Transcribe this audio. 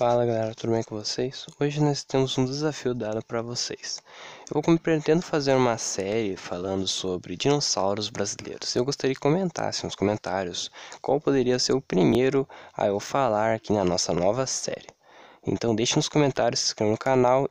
Fala galera, tudo bem com vocês? Hoje nós temos um desafio dado para vocês. Eu vou pretendo fazer uma série falando sobre dinossauros brasileiros. Eu gostaria que comentassem nos comentários qual poderia ser o primeiro a eu falar aqui na nossa nova série. Então deixe nos comentários, se inscreva no canal.